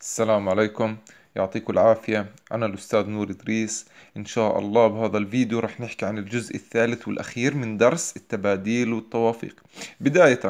السلام عليكم يعطيكم العافية أنا الأستاذ نور إدريس إن شاء الله بهذا الفيديو رح نحكي عن الجزء الثالث والأخير من درس التباديل والتوافيق بداية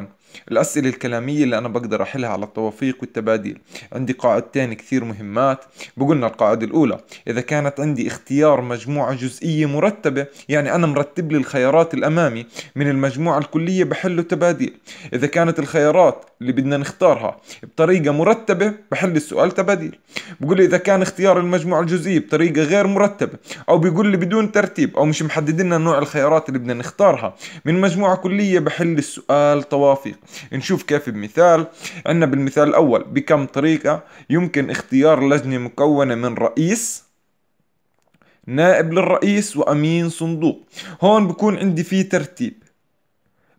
الأسئلة الكلامية اللي أنا بقدر أحلها على التوافيق والتباديل عندي قاعدتين كثير مهمات بقولنا القاعدة الأولى إذا كانت عندي اختيار مجموعة جزئية مرتبة يعني أنا مرتب لي الخيارات الأمامي من المجموعة الكلية بحله تباديل إذا كانت الخيارات اللي بدنا نختارها بطريقة مرتبة بحل السؤال تباديل بقول لي إذا كان اختيار المجموعة الجزئية بطريقة غير مرتبة أو بيقول لي بدون ترتيب أو مش محدد لنا نوع الخيارات اللي بدنا نختارها من مجموعة كلية بحل السؤال توافيق نشوف كيف بمثال عندنا بالمثال الأول بكم طريقة يمكن اختيار لجنة مكونة من رئيس نائب للرئيس وأمين صندوق هون بكون عندي في ترتيب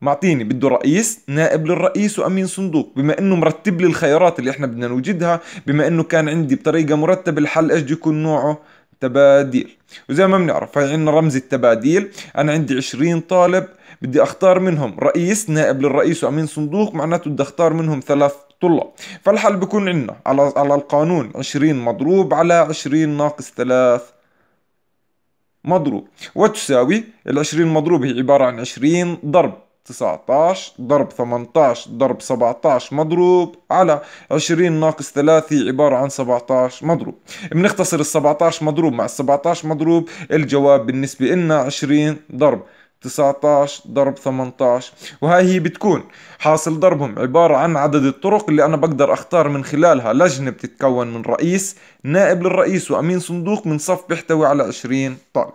معطيني بده رئيس نائب للرئيس وامين صندوق بما انه مرتب لي الخيارات اللي احنا بدنا نوجدها بما انه كان عندي بطريقه مرتبه الحل ايش يكون نوعه تباديل وزي ما بنعرف هي عندنا رمز التباديل انا عندي 20 طالب بدي اختار منهم رئيس نائب للرئيس وامين صندوق معناته بدي اختار منهم ثلاث طلاب فالحل بكون عندنا على على القانون 20 مضروب على 20 ناقص 3 مضروب وتساوي ال 20 مضروب هي عبارة عن 20 ضرب 19 ضرب 18 ضرب 17 مضروب على 20 ناقص 3 هي عبارة عن 17 مضروب بنختصر ال 17 مضروب مع ال 17 مضروب الجواب بالنسبة لنا 20 ضرب 19 ضرب 18 وهاي هي بتكون حاصل ضربهم عبارة عن عدد الطرق اللي أنا بقدر أختار من خلالها لجنة بتتكون من رئيس نائب للرئيس وأمين صندوق من صف بيحتوي على 20 طالب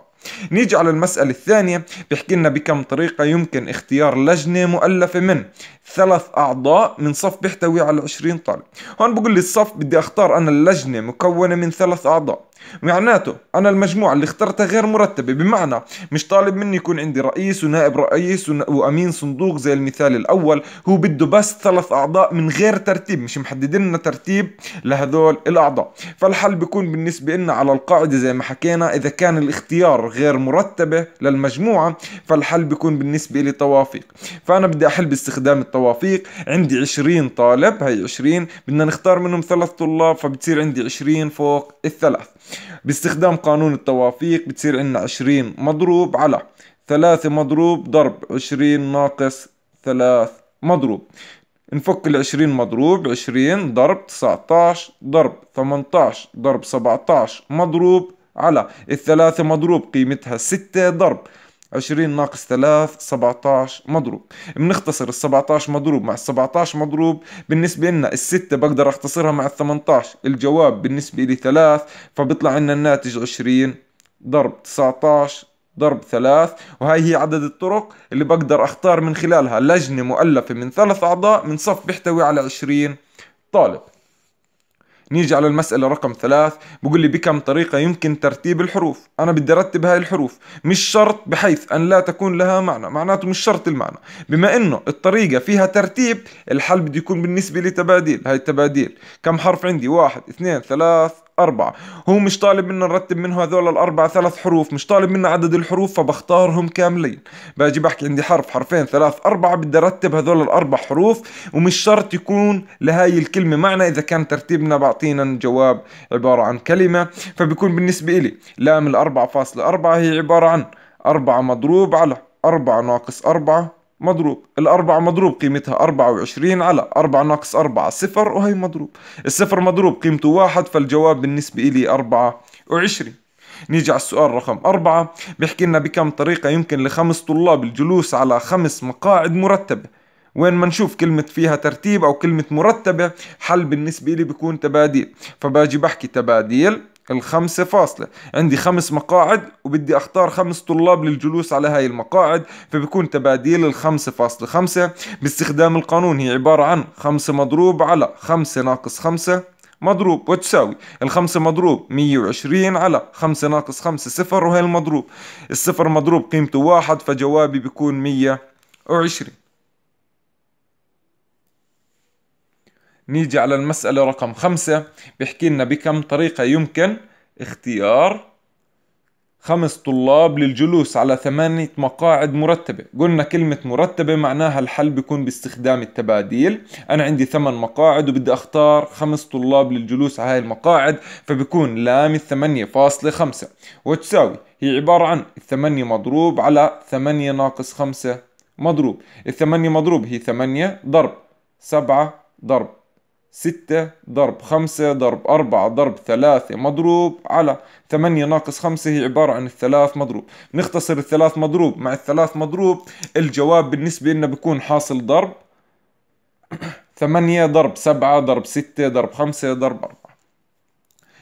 نيجي على المسألة الثانية بيحكي لنا بكم طريقة يمكن اختيار لجنة مؤلفة من ثلاث أعضاء من صف بيحتوي على 20 طالب هون بقول لي الصف بدي أختار أنا اللجنة مكونة من ثلاث أعضاء معناته انا المجموعه اللي اخترتها غير مرتبه بمعنى مش طالب مني يكون عندي رئيس ونائب رئيس وامين صندوق زي المثال الاول هو بده بس ثلاث اعضاء من غير ترتيب مش محددين لنا ترتيب لهذول الاعضاء فالحل بيكون بالنسبه لنا على القاعده زي ما حكينا اذا كان الاختيار غير مرتبه للمجموعه فالحل بيكون بالنسبه لي توافيق فانا بدي احل باستخدام التوافيق عندي 20 طالب هي 20 بدنا نختار منهم ثلاث طلاب فبتصير عندي 20 فوق الثلاث باستخدام قانون التوافيق بتصير عندنا 20 مضروب على 3 مضروب ضرب 20 ناقص 3 مضروب نفك ال 20 مضروب 20 ضرب 19 ضرب 18 ضرب 17 مضروب على الثلاثة مضروب قيمتها 6 ضرب 20 ناقص 3 17 مضروب بنختصر ال 17 مضروب مع ال 17 مضروب بالنسبة لنا الستة بقدر اختصرها مع ال 18 الجواب بالنسبة لي 3 فبيطلع لنا الناتج 20 ضرب 19 ضرب ثلاث وهي هي عدد الطرق اللي بقدر اختار من خلالها لجنة مؤلفة من ثلاث اعضاء من صف بيحتوي على 20 طالب نيجي على المسألة رقم ثلاث بقول لي بكم طريقة يمكن ترتيب الحروف أنا بدي أرتب هاي الحروف مش شرط بحيث أن لا تكون لها معنى معناته مش شرط المعنى بما أنه الطريقة فيها ترتيب الحل بده يكون بالنسبة لي تباديل هاي التباديل كم حرف عندي واحد اثنين ثلاث أربعة هو مش طالب منا نرتب منه هذول الأربعة ثلاث حروف مش طالب منا عدد الحروف فبختارهم كاملين باجي بحكي عندي حرف حرفين ثلاث أربعة بدي أرتب هذول الأربع حروف ومش شرط يكون لهاي الكلمة معنى إذا كان ترتيبنا بعطينا جواب عبارة عن كلمة فبيكون بالنسبة إلي لام الأربعة فاصلة أربعة هي عبارة عن أربعة مضروب على أربعة ناقص أربعة مضروب الأربعة مضروب قيمتها أربعة وعشرين على أربعة ناقص أربعة صفر وهي مضروب الصفر مضروب قيمته واحد فالجواب بالنسبة إلي أربعة وعشرين نيجي على السؤال رقم أربعة بيحكي لنا بكم طريقة يمكن لخمس طلاب الجلوس على خمس مقاعد مرتبة وين ما نشوف كلمة فيها ترتيب أو كلمة مرتبة حل بالنسبة لي بيكون تباديل فباجي بحكي تباديل الخمسة فاصلة عندي خمس مقاعد وبدي أختار خمس طلاب للجلوس على هاي المقاعد فبكون تباديل الخمسة فاصلة خمسة باستخدام القانون هي عبارة عن خمسة مضروب على خمسة ناقص خمسة مضروب وتساوي الخمسة مضروب مية وعشرين على خمسة ناقص خمسة صفر وهي المضروب الصفر مضروب قيمته واحد فجوابي بيكون مية وعشرين نيجي على المسألة رقم خمسة بيحكي لنا بكم طريقة يمكن اختيار خمس طلاب للجلوس على ثمانية مقاعد مرتبة قلنا كلمة مرتبة معناها الحل بيكون باستخدام التباديل أنا عندي ثمان مقاعد وبدي أختار خمس طلاب للجلوس على هاي المقاعد فبكون لام الثمانية فاصلة خمسة وتساوي هي عبارة عن الثمانية مضروب على ثمانية ناقص خمسة مضروب الثمانية مضروب هي ثمانية ضرب سبعة ضرب ستة ضرب خمسة ضرب أربعة ضرب ثلاثة مضروب على ثمانية ناقص خمسة هي عبارة عن الثلاث مضروب نختصر الثلاث مضروب مع الثلاث مضروب الجواب بالنسبة لنا بيكون حاصل ضرب ثمانية ضرب سبعة ضرب ستة ضرب خمسة ضرب أربعة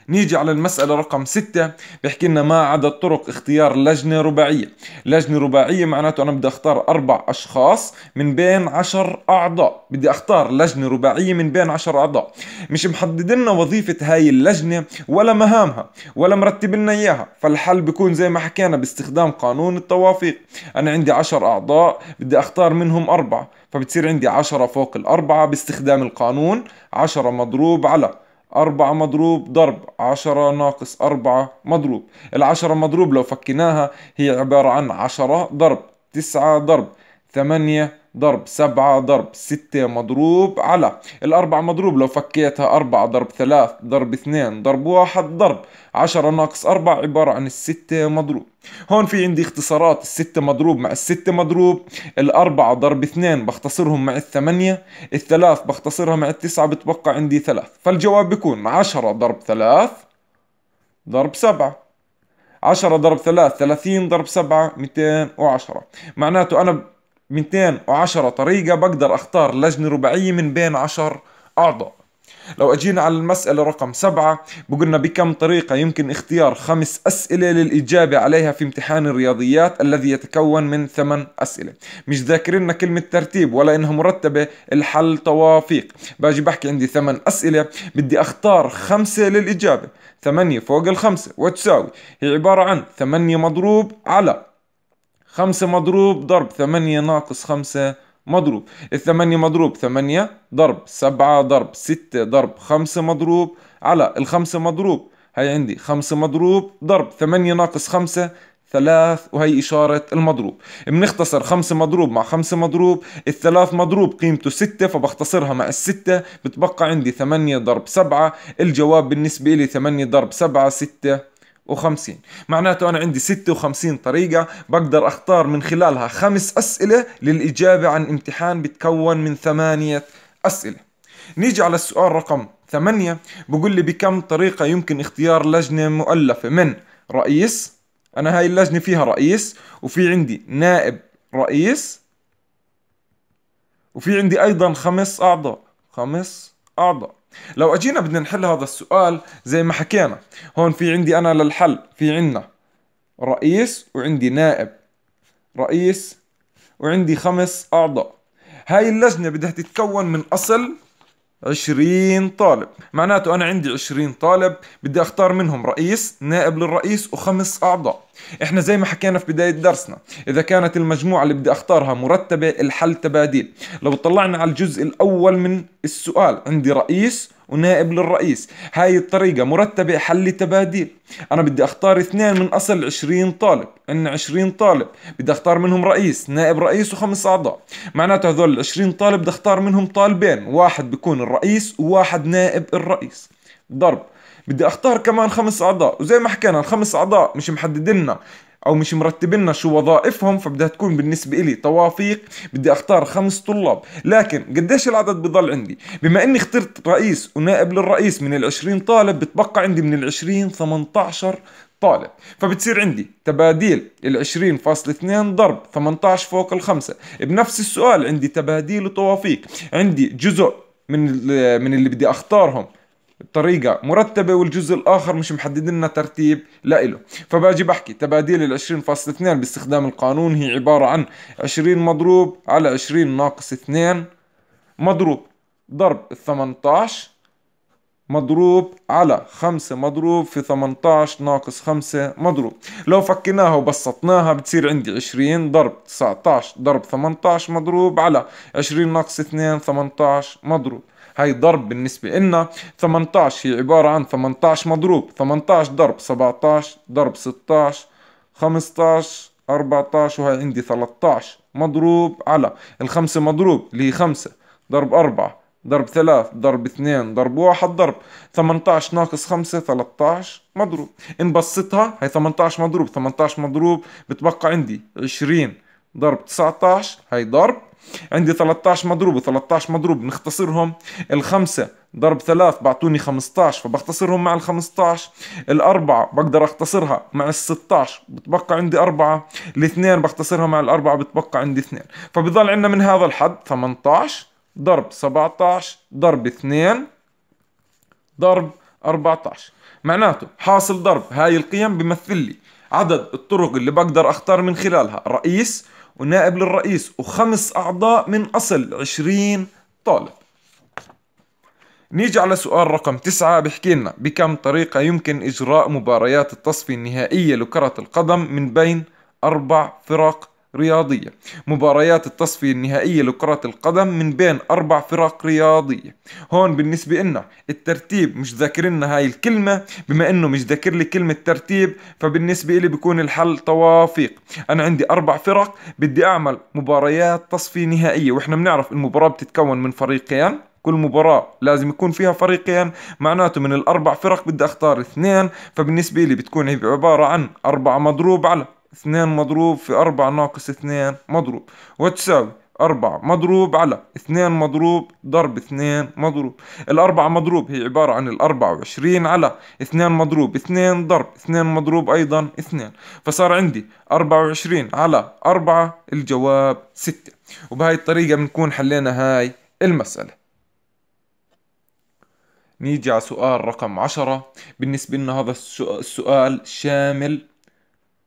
نيجي على المسألة رقم ستة بيحكي لنا ما عدا طرق اختيار لجنة رباعية لجنة رباعية معناته أنا بدي أختار أربع أشخاص من بين عشر أعضاء بدي أختار لجنة رباعية من بين عشر أعضاء مش محدد لنا وظيفة هاي اللجنة ولا مهامها ولا مرتب لنا إياها فالحل بيكون زي ما حكينا باستخدام قانون التوافيق أنا عندي عشر أعضاء بدي أختار منهم أربعة فبتصير عندي عشرة فوق الأربعة باستخدام القانون عشرة مضروب على أربعة مضروب ضرب عشرة ناقص أربعة مضروب العشرة مضروب لو فكناها هي عبارة عن عشرة ضرب تسعة ضرب ثمانية ضرب سبعة ضرب ستة مضروب على الأربعة مضروب لو فكيتها أربعة ضرب ثلاث ضرب اثنين ضرب واحد ضرب عشرة ناقص أربعة عبارة عن الستة مضروب هون في عندي اختصارات الستة مضروب مع الستة مضروب الأربعة ضرب اثنين بختصرهم مع الثمانية الثلاث بختصرها مع التسعة بتبقى عندي ثلاث فالجواب بيكون عشرة ضرب ثلاث ضرب سبعة عشرة ضرب ثلاث ثلاثين ضرب ميتين 210 معناته انا 210 طريقة بقدر أختار لجنة رباعية من بين 10 أعضاء لو أجينا على المسألة رقم سبعة بقولنا بكم طريقة يمكن اختيار خمس أسئلة للإجابة عليها في امتحان الرياضيات الذي يتكون من ثمان أسئلة مش ذاكرنا كلمة ترتيب ولا إنها مرتبة الحل توافيق باجي بحكي عندي ثمان أسئلة بدي أختار خمسة للإجابة ثمانية فوق الخمسة وتساوي هي عبارة عن ثمانية مضروب على خمسة مضروب ضرب ثمانية ناقص خمسة مضروب الثمانية مضروب ثمانية ضرب سبعة ضرب ستة ضرب خمسة مضروب على الخمسة مضروب هاي عندي خمسة مضروب ضرب ثمانية ناقص خمسة ثلاث وهي إشارة المضروب بنختصر خمسة مضروب مع خمسة مضروب الثلاث مضروب قيمته ستة فبختصرها مع الستة بتبقى عندي ثمانية ضرب سبعة الجواب بالنسبة لي ثمانية ضرب سبعة ستة وخمسين معناته أنا عندي ستة وخمسين طريقة بقدر أختار من خلالها خمس أسئلة للإجابة عن امتحان بتكون من ثمانية أسئلة نيجي على السؤال رقم ثمانية بقول لي بكم طريقة يمكن اختيار لجنة مؤلفة من رئيس أنا هاي اللجنة فيها رئيس وفي عندي نائب رئيس وفي عندي أيضا خمس أعضاء خمس أعضاء لو اجينا بدنا نحل هذا السؤال زي ما حكينا هون في عندي انا للحل في عندنا رئيس وعندي نائب رئيس وعندي خمس اعضاء هاي اللجنه بدها تتكون من اصل 20 طالب معناته أنا عندي 20 طالب بدي أختار منهم رئيس نائب للرئيس وخمس أعضاء إحنا زي ما حكينا في بداية درسنا إذا كانت المجموعة اللي بدي أختارها مرتبة الحل تباديل لو طلعنا على الجزء الأول من السؤال عندي رئيس ونائب للرئيس هاي الطريقة مرتبة حل تباديل أنا بدي أختار اثنين من أصل 20 طالب إن 20 طالب بدي أختار منهم رئيس نائب رئيس وخمس أعضاء معناته هذول ال 20 طالب بدي أختار منهم طالبين واحد بيكون الرئيس وواحد نائب الرئيس ضرب بدي أختار كمان خمس أعضاء وزي ما حكينا الخمس أعضاء مش محددنا لنا او مش مرتبين لنا شو وظائفهم فبدها تكون بالنسبه لي توافيق بدي اختار خمس طلاب لكن قديش العدد بضل عندي بما اني اخترت رئيس ونائب للرئيس من ال20 طالب بتبقى عندي من ال20 18 طالب فبتصير عندي تباديل ال 20.2 ضرب 18 فوق الخمسة بنفس السؤال عندي تباديل وتوافيق عندي جزء من من اللي بدي اختارهم بطريقه مرتبه والجزء الاخر مش محدد لنا ترتيب لإله فباجي بحكي تباديل ال 20.2 باستخدام القانون هي عباره عن 20 مضروب على 20 ناقص 2 مضروب ضرب ال 18 مضروب على 5 مضروب في 18 ناقص 5 مضروب لو فكيناها وبسطناها بتصير عندي 20 ضرب 19 ضرب 18 مضروب على 20 ناقص 2 18 مضروب هاي ضرب بالنسبة لنا 18 هي عبارة عن 18 مضروب 18 ضرب 17 ضرب 16 15 14 وهي عندي 13 مضروب على الخمسة مضروب اللي هي 5 ضرب 4 ضرب 3 ضرب 2 ضرب 1 ضرب 18 ناقص 5 13 مضروب نبسطها هي 18 مضروب 18 مضروب بتبقى عندي 20 ضرب 19 هي ضرب عندي 13 مضروب و13 مضروب بنختصرهم الخمسة ضرب ثلاث بعطوني 15 فبختصرهم مع ال 15 الأربعة بقدر أختصرها مع ال 16 بتبقى عندي أربعة الاثنين بختصرها مع الأربعة بتبقى عندي اثنين فبضل عندنا من هذا الحد 18 ضرب 17 ضرب 2 ضرب 14 معناته حاصل ضرب هاي القيم بمثل لي عدد الطرق اللي بقدر اختار من خلالها رئيس ونائب للرئيس وخمس أعضاء من أصل 20 طالب نيجي على سؤال رقم تسعة بحكي لنا بكم طريقة يمكن إجراء مباريات التصفية النهائية لكرة القدم من بين أربع فرق رياضية مباريات التصفية النهائية لكرة القدم من بين أربع فرق رياضية هون بالنسبة لنا الترتيب مش ذاكرنا هاي الكلمة بما إنه مش ذاكر لي كلمة ترتيب فبالنسبة لي بكون الحل توافيق أنا عندي أربع فرق بدي أعمل مباريات تصفية نهائية وإحنا بنعرف المباراة بتتكون من فريقين كل مباراة لازم يكون فيها فريقين معناته من الأربع فرق بدي أختار اثنين فبالنسبة لي بتكون عبارة عن أربعة مضروب على اثنين مضروب في أربعة ناقص اثنين مضروب وتساوي أربعة مضروب على اثنين مضروب ضرب اثنين مضروب الأربعة مضروب هي عبارة عن الأربعة وعشرين على اثنين مضروب اثنين ضرب اثنين مضروب أيضا اثنين فصار عندي أربعة وعشرين على أربعة الجواب ستة وبهاي الطريقة بنكون حلينا هاي المسألة نيجي على سؤال رقم عشرة بالنسبة لنا هذا السؤال شامل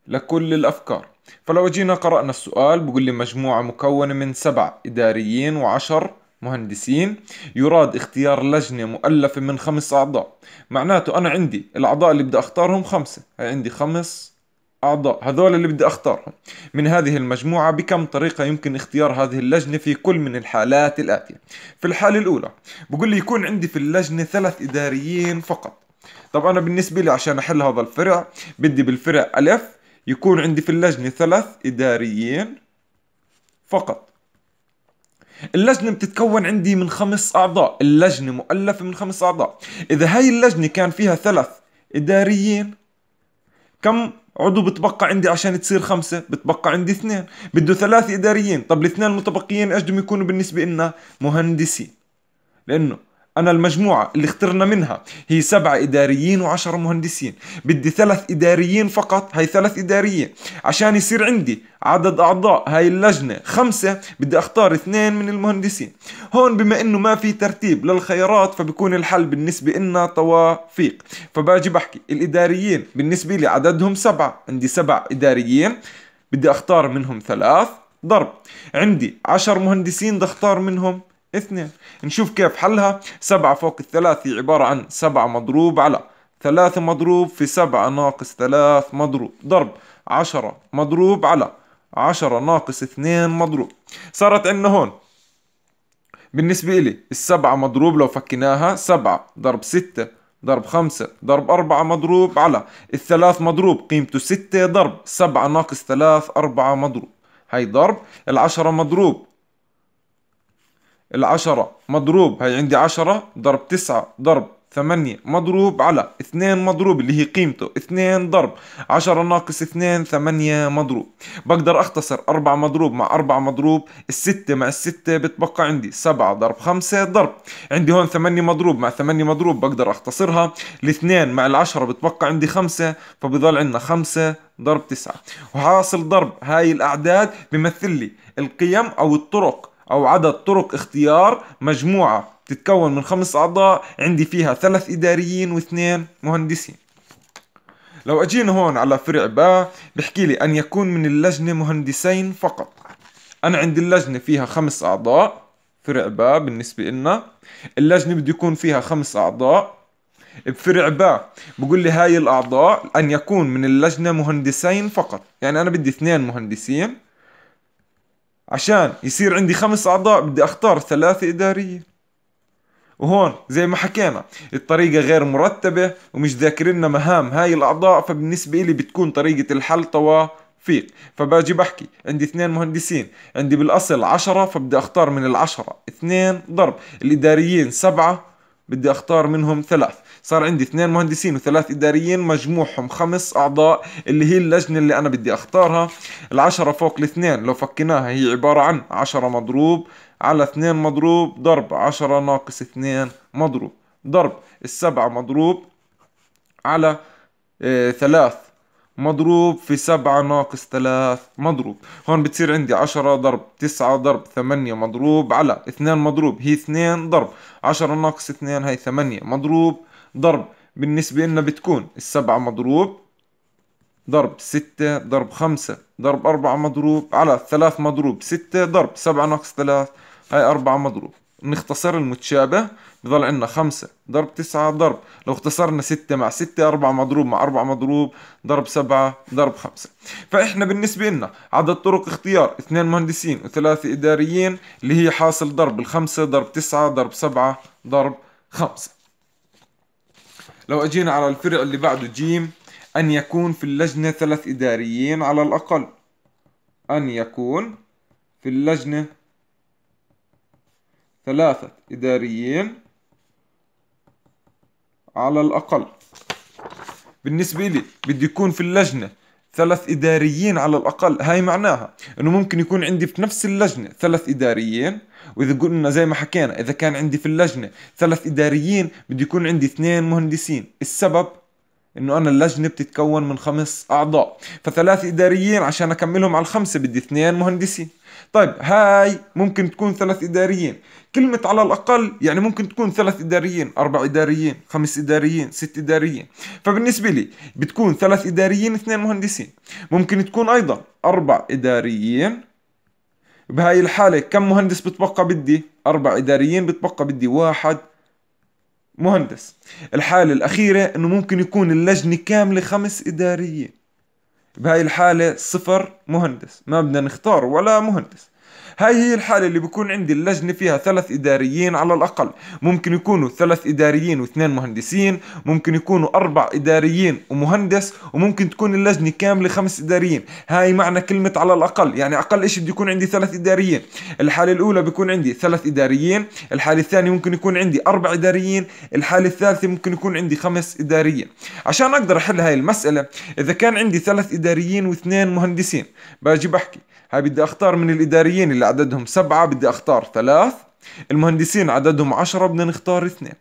لكل الأفكار فلو جينا قرأنا السؤال بقول لي مجموعة مكونة من سبع إداريين وعشر مهندسين يراد اختيار لجنة مؤلفة من خمس أعضاء معناته أنا عندي الأعضاء اللي بدي أختارهم خمسة هي عندي خمس أعضاء هذول اللي بدي أختارهم من هذه المجموعة بكم طريقة يمكن اختيار هذه اللجنة في كل من الحالات الآتية في الحالة الأولى بقول لي يكون عندي في اللجنة ثلاث إداريين فقط طب أنا بالنسبة لي عشان أحل هذا الفرع بدي بالفرع ألف يكون عندي في اللجنة ثلاث إداريين فقط اللجنة بتتكون عندي من خمس أعضاء اللجنة مؤلفة من خمس أعضاء إذا هاي اللجنة كان فيها ثلاث إداريين كم عضو بتبقى عندي عشان تصير خمسة بتبقى عندي اثنين بده ثلاث إداريين طب الاثنين المتبقيين أجدم يكونوا بالنسبة لنا مهندسين لأنه أنا المجموعة اللي اخترنا منها هي سبعة إداريين وعشرة مهندسين بدي ثلاث إداريين فقط هاي ثلاث إداريين عشان يصير عندي عدد أعضاء هاي اللجنة خمسة بدي أختار اثنين من المهندسين هون بما أنه ما في ترتيب للخيارات فبكون الحل بالنسبة إلنا توافيق فباجي بحكي الإداريين بالنسبة لي عددهم سبعة عندي سبع إداريين بدي أختار منهم ثلاث ضرب عندي عشر مهندسين بدي أختار منهم اثنين نشوف كيف حلها سبعة فوق الثلاثة عبارة عن سبعة مضروب على ثلاثة مضروب في سبعة ناقص ثلاث مضروب ضرب عشرة مضروب على عشرة ناقص اثنين مضروب صارت عندنا هون بالنسبة إلي السبعة مضروب لو فكيناها سبعة ضرب ستة ضرب خمسة ضرب أربعة مضروب على الثلاث مضروب قيمته ستة ضرب سبعة ناقص ثلاث أربعة مضروب هاي ضرب العشرة مضروب العشرة مضروب هاي عندي عشرة ضرب تسعة ضرب ثمانية مضروب على اثنين مضروب اللي هي قيمته اثنين ضرب عشرة ناقص اثنين ثمانية مضروب بقدر اختصر اربعة مضروب مع اربعة مضروب الستة مع الستة بتبقى عندي سبعة ضرب خمسة ضرب عندي هون ثمانية مضروب مع ثمانية مضروب بقدر اختصرها الاثنين مع العشرة بتبقى عندي خمسة فبضل عندنا خمسة ضرب تسعة وحاصل ضرب هاي الاعداد بمثل لي القيم او الطرق أو عدد طرق اختيار مجموعة تتكون من خمس أعضاء عندي فيها ثلاث إداريين واثنين مهندسين لو أجينا هون على فرع باء بحكي لي أن يكون من اللجنة مهندسين فقط أنا عندي اللجنة فيها خمس أعضاء فرع باء بالنسبة إلنا اللجنة بده يكون فيها خمس أعضاء بفرع باء بقول لي هاي الأعضاء أن يكون من اللجنة مهندسين فقط يعني أنا بدي اثنين مهندسين عشان يصير عندي خمس اعضاء بدي اختار ثلاثة ادارية وهون زي ما حكينا الطريقة غير مرتبة ومش ذاكرين مهام هاي الاعضاء فبالنسبة لي بتكون طريقة الحل توافيق فباجي بحكي عندي اثنين مهندسين عندي بالاصل عشرة فبدي اختار من العشرة اثنين ضرب الاداريين سبعة بدي اختار منهم ثلاث صار عندي اثنين مهندسين وثلاث اداريين مجموعهم خمس اعضاء اللي هي اللجنه اللي انا بدي اختارها العشرة فوق الاثنين لو فكيناها هي عباره عن عشرة مضروب على اثنين مضروب ضرب عشرة ناقص اثنين مضروب ضرب السبعة مضروب على اه ثلاث مضروب في سبعة ناقص ثلاث مضروب هون بتصير عندي عشرة ضرب تسعة ضرب ثمانية مضروب على اثنين مضروب هي اثنين ضرب 10 ناقص 2 هي 8 مضروب ضرب بالنسبة لنا بتكون السبعة مضروب ضرب ستة ضرب خمسة ضرب أربعة مضروب على ثلاث مضروب ستة ضرب سبعة ناقص ثلاث هاي أربعة مضروب نختصر المتشابه بضل عندنا خمسة ضرب تسعة ضرب لو اختصرنا ستة مع ستة أربعة مضروب مع أربعة مضروب ضرب سبعة ضرب خمسة فإحنا بالنسبة لنا عدد طرق اختيار اثنين مهندسين وثلاثة إداريين اللي هي حاصل ضرب الخمسة ضرب تسعة ضرب سبعة ضرب خمسة لو أجينا على الفرع اللي بعده جيم أن يكون في اللجنة ثلاث إداريين على الأقل أن يكون في اللجنة ثلاثة إداريين على الأقل بالنسبة لي بده يكون في اللجنة ثلاث إداريين على الأقل هاي معناها أنه ممكن يكون عندي في نفس اللجنة ثلاث إداريين وإذا قلنا زي ما حكينا إذا كان عندي في اللجنة ثلاث إداريين بده يكون عندي اثنين مهندسين السبب انه انا اللجنه بتتكون من خمس اعضاء فثلاث اداريين عشان اكملهم على الخمسه بدي اثنين مهندسين طيب هاي ممكن تكون ثلاث إداريين كلمة على الأقل يعني ممكن تكون ثلاث إداريين أربع إداريين خمس إداريين ست إداريين فبالنسبة لي بتكون ثلاث إداريين اثنين مهندسين ممكن تكون أيضا أربع إداريين بهاي الحالة كم مهندس بتبقى بدي أربع إداريين بتبقى بدي واحد مهندس الحالة الأخيرة أنه ممكن يكون اللجنة كاملة خمس إداريين بهاي الحالة صفر مهندس ما بدنا نختار ولا مهندس هاي هي الحالة اللي بيكون عندي اللجنة فيها ثلاث إداريين على الأقل ممكن يكونوا ثلاث إداريين واثنين مهندسين ممكن يكونوا أربع إداريين ومهندس وممكن تكون اللجنة كاملة خمس إداريين هاي معنى كلمة على الأقل يعني أقل شيء بده يكون عندي ثلاث إداريين الحالة الأولى بيكون عندي ثلاث إداريين الحالة الثانية ممكن يكون عندي أربع إداريين الحالة الثالثة ممكن يكون عندي خمس إداريين عشان أقدر أحل هاي المسألة إذا كان عندي ثلاث إداريين واثنين مهندسين باجي بحكي هاي بدي أختار من الإداريين اللي اللي عددهم سبعة بدي اختار ثلاث المهندسين عددهم عشرة بدنا نختار اثنين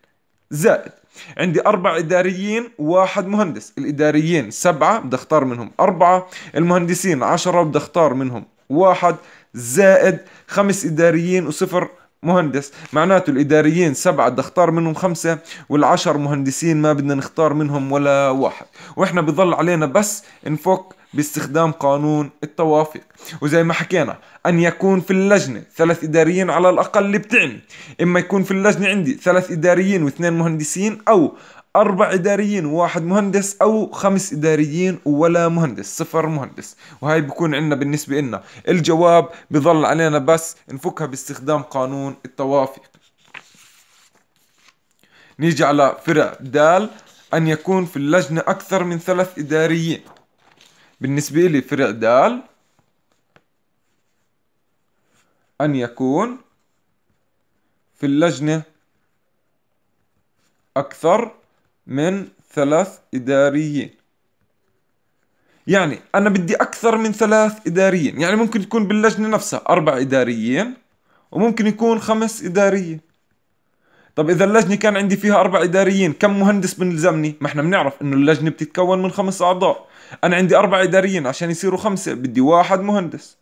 زائد عندي أربع إداريين واحد مهندس الإداريين سبعة بدي أختار منهم أربعة المهندسين عشرة بدي أختار منهم واحد زائد خمس إداريين وصفر مهندس معناته الإداريين سبعة بدي أختار منهم خمسة والعشر مهندسين ما بدنا نختار منهم ولا واحد وإحنا بضل علينا بس نفك باستخدام قانون التوافق وزي ما حكينا أن يكون في اللجنة ثلاث إداريين على الأقل اللي بتعني إما يكون في اللجنة عندي ثلاث إداريين واثنين مهندسين أو أربع إداريين وواحد مهندس أو خمس إداريين ولا مهندس صفر مهندس وهي بكون عندنا بالنسبة لنا الجواب بظل علينا بس نفكها باستخدام قانون التوافق نيجي على فرع دال أن يكون في اللجنة أكثر من ثلاث إداريين بالنسبة لي فرع د أن يكون في اللجنة أكثر من ثلاث إداريين يعني أنا بدي أكثر من ثلاث إداريين يعني ممكن يكون باللجنة نفسها أربع إداريين وممكن يكون خمس إداريين طب إذا اللجنة كان عندي فيها أربع إداريين كم مهندس بنلزمني؟ ما احنا بنعرف إنه اللجنة بتتكون من خمس أعضاء انا عندي اربع اداريين عشان يصيروا خمسه بدي واحد مهندس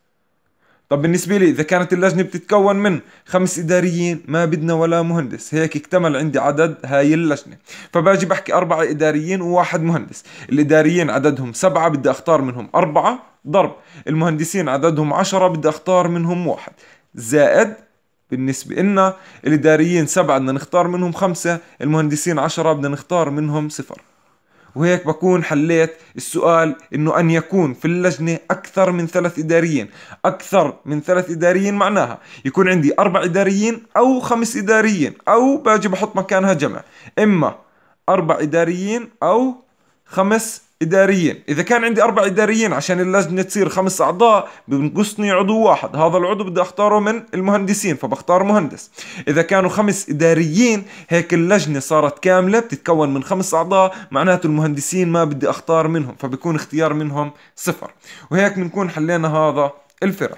طب بالنسبة لي إذا كانت اللجنة بتتكون من خمس إداريين ما بدنا ولا مهندس هيك اكتمل عندي عدد هاي اللجنة فباجي بحكي أربعة إداريين وواحد مهندس الإداريين عددهم سبعة بدي أختار منهم أربعة ضرب المهندسين عددهم عشرة بدي أختار منهم واحد زائد بالنسبة لنا الإداريين سبعة بدنا نختار منهم خمسة المهندسين عشرة بدنا نختار منهم صفر وهيك بكون حليت السؤال انه ان يكون في اللجنة اكثر من ثلاث اداريين اكثر من ثلاث اداريين معناها يكون عندي اربع اداريين او خمس اداريين او باجي بحط مكانها جمع اما اربع اداريين او خمس اداريين اذا كان عندي اربع اداريين عشان اللجنه تصير خمس اعضاء بنقصني عضو واحد هذا العضو بدي اختاره من المهندسين فبختار مهندس اذا كانوا خمس اداريين هيك اللجنه صارت كامله بتتكون من خمس اعضاء معناته المهندسين ما بدي اختار منهم فبكون اختيار منهم صفر وهيك بنكون حلينا هذا الفرع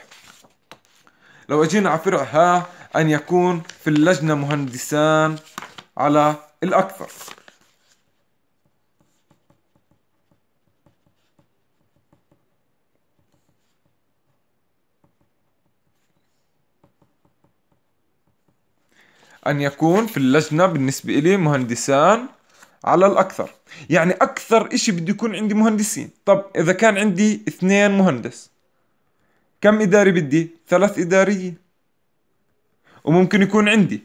لو اجينا على فرع ها ان يكون في اللجنه مهندسان على الاكثر أن يكون في اللجنة بالنسبة إلي مهندسان على الأكثر يعني أكثر إشي بده يكون عندي مهندسين طب إذا كان عندي اثنين مهندس كم إداري بدي؟ ثلاث إداريين وممكن يكون عندي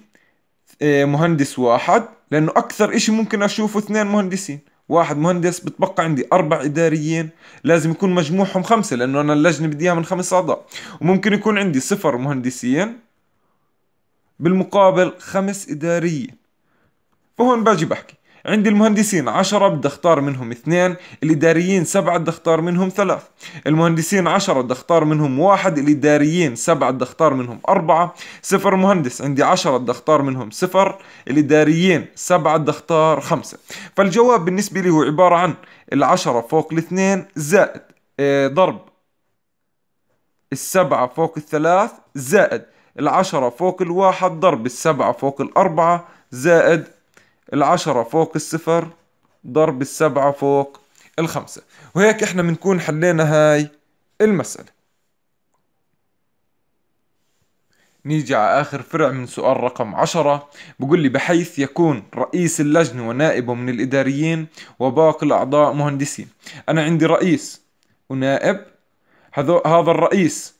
آه، مهندس واحد لأنه أكثر إشي ممكن أشوفه اثنين مهندسين واحد مهندس بتبقى عندي أربع إداريين لازم يكون مجموعهم خمسة لأنه أنا اللجنة بدي إياها من خمس أعضاء وممكن يكون عندي صفر مهندسين بالمقابل خمس إدارية فهون باجي بحكي عندي المهندسين عشرة بدي اختار منهم اثنين الاداريين سبعة بدي اختار منهم ثلاث المهندسين عشرة بدي اختار منهم واحد الاداريين سبعة بدي اختار منهم اربعة صفر مهندس عندي عشرة بدي اختار منهم صفر الاداريين سبعة بدي اختار خمسة فالجواب بالنسبة لي هو عبارة عن العشرة فوق الاثنين زائد آه، ضرب السبعة فوق الثلاث زائد العشرة فوق الواحد ضرب السبعة فوق الأربعة زائد العشرة فوق الصفر ضرب السبعة فوق الخمسة وهيك احنا بنكون حلينا هاي المسألة نيجي على آخر فرع من سؤال رقم عشرة بقول لي بحيث يكون رئيس اللجنة ونائبه من الإداريين وباقي الأعضاء مهندسين أنا عندي رئيس ونائب هذا الرئيس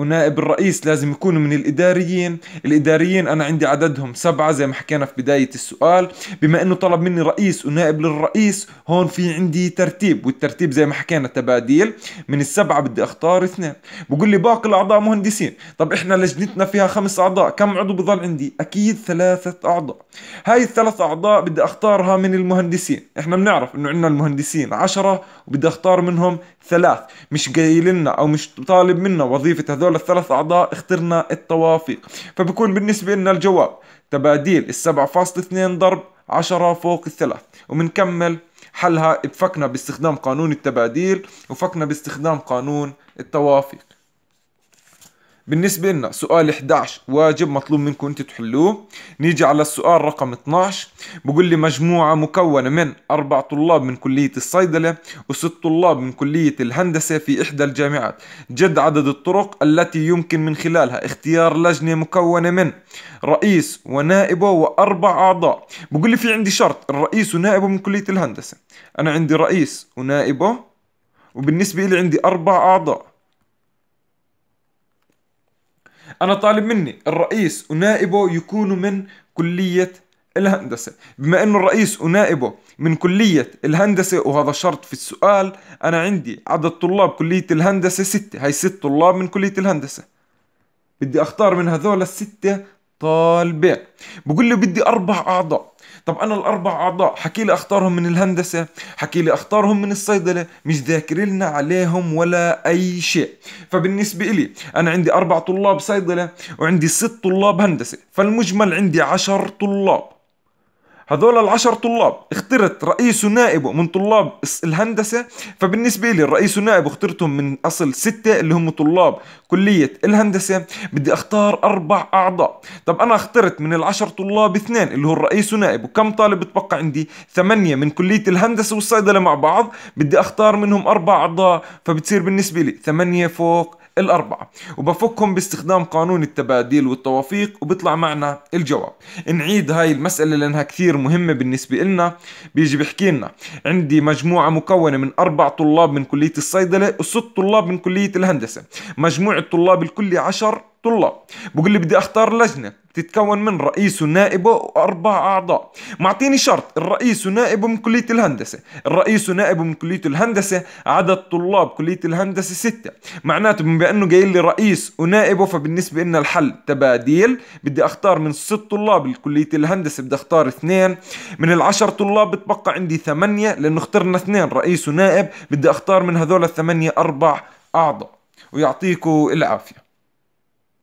ونائب الرئيس لازم يكونوا من الإداريين الإداريين أنا عندي عددهم سبعة زي ما حكينا في بداية السؤال بما أنه طلب مني رئيس ونائب للرئيس هون في عندي ترتيب والترتيب زي ما حكينا تباديل من السبعة بدي أختار اثنين بقول لي باقي الأعضاء مهندسين طب إحنا لجنتنا فيها خمس أعضاء كم عضو بضل عندي أكيد ثلاثة أعضاء هاي الثلاث أعضاء بدي أختارها من المهندسين إحنا بنعرف أنه عندنا المهندسين عشرة وبدي أختار منهم ثلاث مش قايل لنا او مش طالب منا وظيفه هذول الثلاث اعضاء اخترنا التوافق فبكون بالنسبه لنا الجواب تباديل ال7.2 ضرب 10 فوق الثلاث وبنكمل حلها بفكنا باستخدام قانون التباديل وفكنا باستخدام قانون التوافق بالنسبة لنا سؤال 11 واجب مطلوب منكم انت تحلوه نيجي على السؤال رقم 12 بقول لي مجموعة مكونة من أربع طلاب من كلية الصيدلة وست طلاب من كلية الهندسة في إحدى الجامعات جد عدد الطرق التي يمكن من خلالها اختيار لجنة مكونة من رئيس ونائبه وأربع أعضاء بقول لي في عندي شرط الرئيس ونائبه من كلية الهندسة أنا عندي رئيس ونائبه وبالنسبة لي عندي أربع أعضاء أنا طالب مني الرئيس ونائبه يكونوا من كلية الهندسة بما أنه الرئيس ونائبه من كلية الهندسة وهذا شرط في السؤال أنا عندي عدد طلاب كلية الهندسة ستة هاي ست طلاب من كلية الهندسة بدي أختار من هذول الستة طالبين بقول لي بدي أربع أعضاء طب انا الاربع اعضاء حكي لي اختارهم من الهندسه حكي لي اختارهم من الصيدله مش ذاكر لنا عليهم ولا اي شيء فبالنسبه لي انا عندي اربع طلاب صيدله وعندي ست طلاب هندسه فالمجمل عندي عشر طلاب هذول العشر طلاب اخترت رئيس ونائبه من طلاب الهندسة فبالنسبة لي الرئيس ونائبه اخترتهم من أصل ستة اللي هم طلاب كلية الهندسة بدي اختار أربع أعضاء طب أنا اخترت من العشر طلاب اثنين اللي هو الرئيس ونائبه كم طالب بتبقى عندي ثمانية من كلية الهندسة والصيدلة مع بعض بدي اختار منهم أربع أعضاء فبتصير بالنسبة لي ثمانية فوق الأربعة وبفكهم باستخدام قانون التباديل والتوافيق وبيطلع معنا الجواب نعيد هاي المسألة لأنها كثير مهمة بالنسبة لنا بيجي بيحكي لنا عندي مجموعة مكونة من أربع طلاب من كلية الصيدلة وست طلاب من كلية الهندسة مجموع الطلاب الكلي عشر الطلاب بقول لي بدي اختار لجنه بتتكون من رئيس ونائبه واربع اعضاء معطيني شرط الرئيس ونائبه من كليه الهندسه الرئيس ونائبه من كليه الهندسه عدد طلاب كليه الهندسه ستة معناته بما انه قايل لي رئيس ونائبه فبالنسبه لنا الحل تباديل بدي اختار من ست طلاب لكليه الهندسه بدي اختار اثنين من العشر طلاب بتبقى عندي ثمانيه لانه اخترنا اثنين رئيس ونائب بدي اختار من هذول الثمانيه اربع اعضاء ويعطيكم العافيه